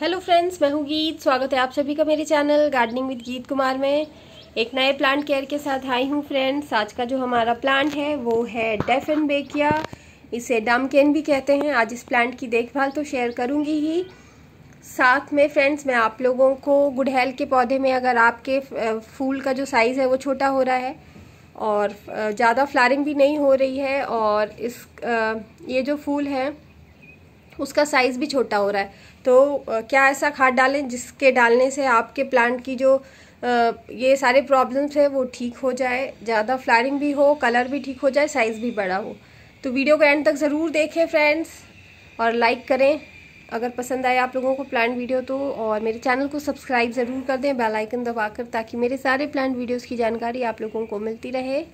hello friends मैं हूँ गीत स्वागत है आप सभी का मेरे चैनल गार्डनिंग विद गीत कुमार में एक नए प्लांट केयर के साथ आई हूँ फ्रेंड्स आज का जो हमारा प्लांट है वो है डेफन बेकिया इसे डामकेन भी कहते हैं आज इस प्लांट की देखभाल तो शेयर करूँगी ही साथ में फ्रेंड्स मैं आप लोगों को गुडहेल के पौधे में अगर आपके फूल का जो साइज़ है वो छोटा हो रहा है और ज़्यादा फ्लारिंग भी नहीं हो रही है और इस ये जो फूल है उसका साइज़ भी छोटा हो रहा है तो क्या ऐसा खाद डालें जिसके डालने से आपके प्लांट की जो ये सारे प्रॉब्लम्स है वो ठीक हो जाए ज़्यादा फ्लारिंग भी हो कलर भी ठीक हो जाए साइज़ भी बड़ा हो तो वीडियो को एंड तक ज़रूर देखें फ्रेंड्स और लाइक करें अगर पसंद आए आप लोगों को प्लांट वीडियो तो और मेरे चैनल को सब्सक्राइब ज़रूर कर दें बेल आइकन दबाकर ताकि मेरे सारे प्लांट वीडियोस की जानकारी आप लोगों को मिलती रहे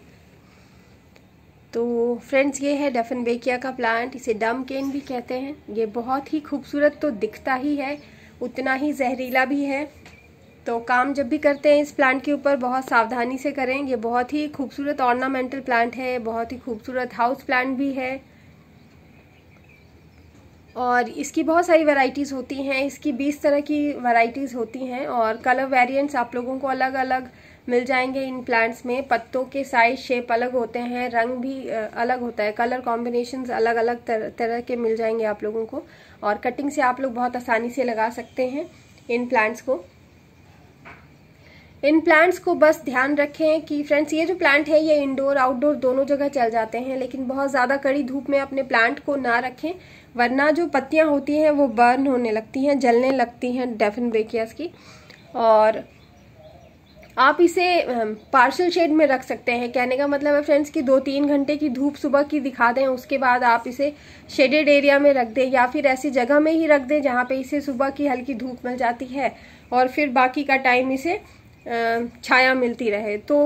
तो फ्रेंड्स ये है डेफन बेकिया का प्लांट इसे डम केन भी कहते हैं ये बहुत ही खूबसूरत तो दिखता ही है उतना ही जहरीला भी है तो काम जब भी करते हैं इस प्लांट के ऊपर बहुत सावधानी से करें ये बहुत ही खूबसूरत ऑर्नामेंटल प्लांट है बहुत ही खूबसूरत हाउस प्लांट भी है और इसकी बहुत सारी वैरायटीज़ होती हैं इसकी बीस तरह की वैरायटीज़ होती हैं और कलर वेरिएंट्स आप लोगों को अलग अलग मिल जाएंगे इन प्लांट्स में पत्तों के साइज शेप अलग होते हैं रंग भी अलग होता है कलर कॉम्बिनेशन अलग अलग तर, तरह के मिल जाएंगे आप लोगों को और कटिंग से आप लोग बहुत आसानी से लगा सकते हैं इन प्लांट्स को इन प्लांट्स को बस ध्यान रखें कि फ्रेंड्स ये जो प्लांट है ये इंडोर आउटडोर दोनों जगह चल जाते हैं लेकिन बहुत ज़्यादा कड़ी धूप में अपने प्लांट को ना रखें वरना जो पत्तियां होती हैं वो बर्न होने लगती हैं जलने लगती हैं डेफिन ब्रेकियास की और आप इसे पार्शल शेड में रख सकते हैं कहने का मतलब है फ्रेंड्स कि दो तीन घंटे की धूप सुबह की दिखा दें उसके बाद आप इसे शेडेड एरिया में रख दें या फिर ऐसी जगह में ही रख दें जहाँ पे इसे सुबह की हल्की धूप मिल जाती है और फिर बाकी का टाइम इसे छाया मिलती रहे तो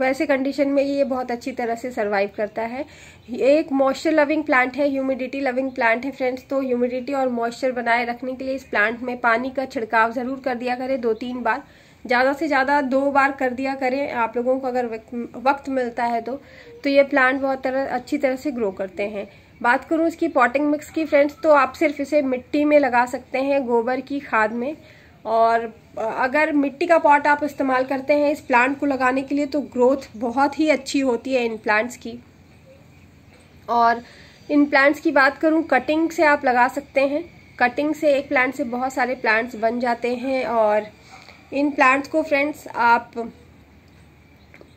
वैसे कंडीशन में ये बहुत अच्छी तरह से सर्वाइव करता है ये एक मॉइस्चर लविंग प्लांट है ह्यूमिडिटी लविंग प्लांट है फ्रेंड्स तो ह्यूमिडिटी और मॉइस्चर बनाए रखने के लिए इस प्लांट में पानी का छिड़काव ज़रूर कर दिया करें दो तीन बार ज़्यादा से ज़्यादा दो बार कर दिया करें आप लोगों को अगर वक्त मिलता है तो तो ये प्लांट बहुत तरह अच्छी तरह से ग्रो करते हैं बात करूँ इसकी पॉटिंग मिक्स की फ्रेंड्स तो आप सिर्फ इसे मिट्टी में लगा सकते हैं गोबर की खाद में और अगर मिट्टी का पॉट आप इस्तेमाल करते हैं इस प्लांट को लगाने के लिए तो ग्रोथ बहुत ही अच्छी होती है इन प्लांट्स की और इन प्लांट्स की बात करूँ कटिंग से आप लगा सकते हैं कटिंग से एक प्लांट से बहुत सारे प्लांट्स बन जाते हैं और इन प्लांट्स को फ्रेंड्स आप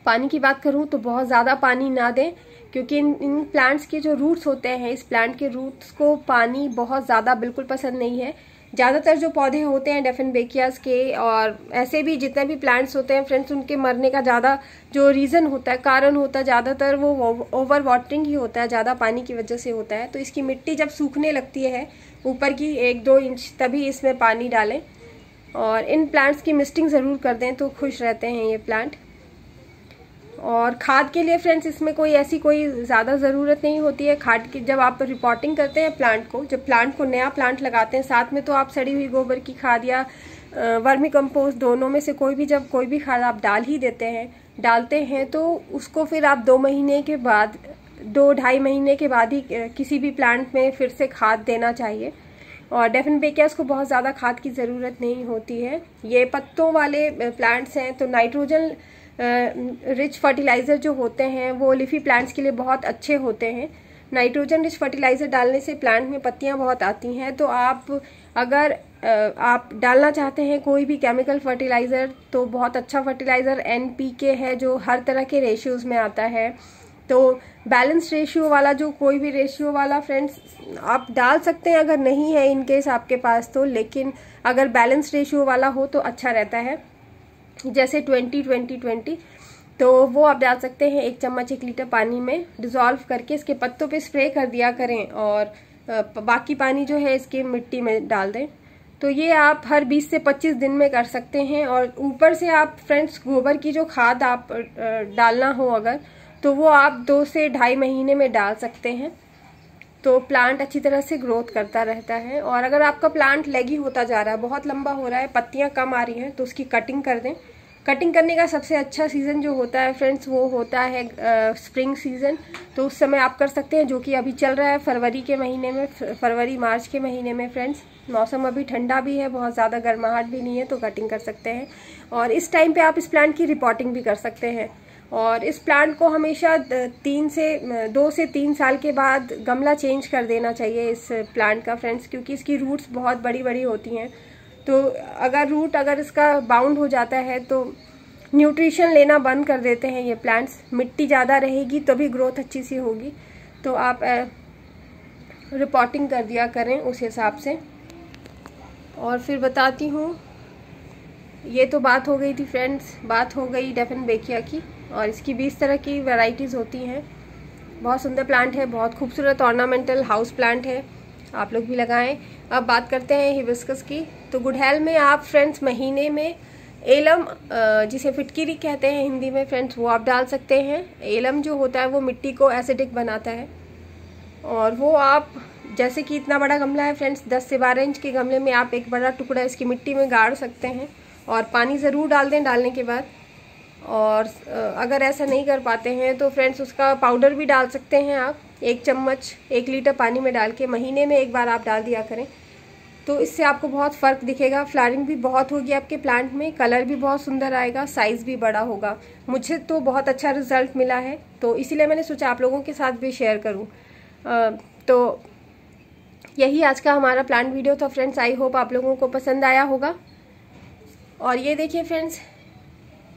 पानी की बात करूँ तो बहुत ज़्यादा पानी ना दें क्योंकि इन इन प्लांट्स के जो रूट्स होते हैं इस प्लांट के रूट्स को पानी बहुत ज़्यादा बिल्कुल पसंद नहीं है ज़्यादातर जो पौधे होते हैं डेफिन बेकियास के और ऐसे भी जितने भी प्लांट्स होते हैं फ्रेंड्स उनके मरने का ज़्यादा जो रीज़न होता है कारण होता है ज़्यादातर वो ओवर वाटरिंग ही होता है ज़्यादा पानी की वजह से होता है तो इसकी मिट्टी जब सूखने लगती है ऊपर की एक दो इंच तभी इसमें पानी डालें और इन प्लांट्स की मिस्टिंग ज़रूर कर दें तो खुश रहते हैं ये प्लांट और खाद के लिए फ्रेंड्स इसमें कोई ऐसी कोई ज़्यादा ज़रूरत नहीं होती है खाद की जब आप रिपोर्टिंग करते हैं प्लांट को जब प्लांट को नया प्लांट लगाते हैं साथ में तो आप सड़ी हुई गोबर की खाद या वर्मी कंपोस्ट दोनों में से कोई भी जब कोई भी खाद आप डाल ही देते हैं डालते हैं तो उसको फिर आप दो महीने के बाद दो ढाई महीने के बाद ही किसी भी प्लांट में फिर से खाद देना चाहिए और डेफिन बेकियास को बहुत ज़्यादा खाद की ज़रूरत नहीं होती है ये पत्तों वाले प्लांट्स हैं तो नाइट्रोजन रिच फर्टिलाइज़र जो होते हैं वो लिफी प्लांट्स के लिए बहुत अच्छे होते हैं नाइट्रोजन रिच फर्टिलाइज़र डालने से प्लांट में पत्तियां बहुत आती हैं तो आप अगर आप डालना चाहते हैं कोई भी केमिकल फर्टिलाइज़र तो बहुत अच्छा फर्टिलाइज़र एन है जो हर तरह के रेशियोज़ में आता है तो बैलेंस रेशियो वाला जो कोई भी रेशियो वाला फ्रेंड्स आप डाल सकते हैं अगर नहीं है इनकेस आपके पास तो लेकिन अगर बैलेंस रेशियो वाला हो तो अच्छा रहता है जैसे ट्वेंटी ट्वेंटी ट्वेंटी तो वो आप डाल सकते हैं एक चम्मच एक लीटर पानी में डिज़ोल्व करके इसके पत्तों पे स्प्रे कर दिया करें और बाकी पानी जो है इसके मिट्टी में डाल दें तो ये आप हर 20 से 25 दिन में कर सकते हैं और ऊपर से आप फ्रेंड्स गोबर की जो खाद आप डालना हो अगर तो वो आप दो से ढाई महीने में डाल सकते हैं तो प्लांट अच्छी तरह से ग्रोथ करता रहता है और अगर आपका प्लांट लेगी होता जा रहा है बहुत लंबा हो रहा है पत्तियाँ कम आ रही हैं तो उसकी कटिंग कर दें कटिंग करने का सबसे अच्छा सीज़न जो होता है फ्रेंड्स वो होता है स्प्रिंग सीज़न तो उस समय आप कर सकते हैं जो कि अभी चल रहा है फरवरी के महीने में फरवरी मार्च के महीने में फ्रेंड्स मौसम अभी ठंडा भी है बहुत ज़्यादा गर्माहट भी नहीं है तो कटिंग कर सकते हैं और इस टाइम पे आप इस प्लांट की रिपोर्टिंग भी कर सकते हैं और इस प्लांट को हमेशा तीन से दो से तीन साल के बाद गमला चेंज कर देना चाहिए इस प्लांट का फ्रेंड्स क्योंकि इसकी रूट्स बहुत बड़ी बड़ी होती हैं तो अगर रूट अगर इसका बाउंड हो जाता है तो न्यूट्रिशन लेना बंद कर देते हैं ये प्लांट्स मिट्टी ज़्यादा रहेगी तो भी ग्रोथ अच्छी सी होगी तो आप रिपोर्टिंग कर दिया करें उस हिसाब से और फिर बताती हूँ ये तो बात हो गई थी फ्रेंड्स बात हो गई डेफिन बेकिया की और इसकी बीस तरह की वैरायटीज़ होती हैं बहुत सुंदर प्लांट है बहुत खूबसूरत ऑर्नामेंटल हाउस प्लांट है आप लोग भी लगाएं अब बात करते हैं हिबिस्कस की तो गुडहेल में आप फ्रेंड्स महीने में एलम जिसे फिटकीरी कहते हैं हिंदी में फ्रेंड्स वो आप डाल सकते हैं एलम जो होता है वो मिट्टी को एसिडिक बनाता है और वो आप जैसे कि इतना बड़ा गमला है फ्रेंड्स 10 से 12 इंच के गमले में आप एक बड़ा टुकड़ा इसकी मिट्टी में गाड़ सकते हैं और पानी ज़रूर डाल दें डालने के बाद और अगर ऐसा नहीं कर पाते हैं तो फ्रेंड्स उसका पाउडर भी डाल सकते हैं आप एक चम्मच एक लीटर पानी में डाल के महीने में एक बार आप डाल दिया करें तो इससे आपको बहुत फ़र्क दिखेगा फ्लारिंग भी बहुत होगी आपके प्लांट में कलर भी बहुत सुंदर आएगा साइज़ भी बड़ा होगा मुझे तो बहुत अच्छा रिजल्ट मिला है तो इसीलिए मैंने सोचा आप लोगों के साथ भी शेयर करूँ तो यही आज का हमारा प्लांट वीडियो था फ्रेंड्स आई होप आप लोगों को पसंद आया होगा और ये देखिए फ्रेंड्स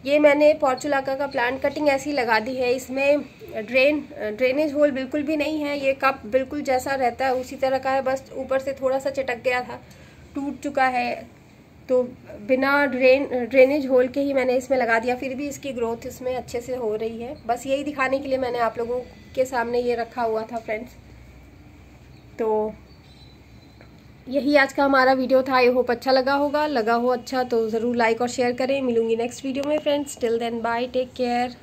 ये मैंने पॉर्चुलाका का प्लांट कटिंग ऐसी लगा दी है इसमें ड्रेन ड्रेनेज होल बिल्कुल भी नहीं है ये कप बिल्कुल जैसा रहता है उसी तरह का है बस ऊपर से थोड़ा सा चटक गया था टूट चुका है तो बिना ड्रेन ड्रेनेज होल के ही मैंने इसमें लगा दिया फिर भी इसकी ग्रोथ इसमें अच्छे से हो रही है बस यही दिखाने के लिए मैंने आप लोगों के सामने ये रखा हुआ था फ्रेंड्स तो यही आज का हमारा वीडियो था आई होप अच्छा लगा होगा लगा हो अच्छा तो ज़रूर लाइक और शेयर करें मिलूंगी नेक्स्ट वीडियो में friends till then bye take care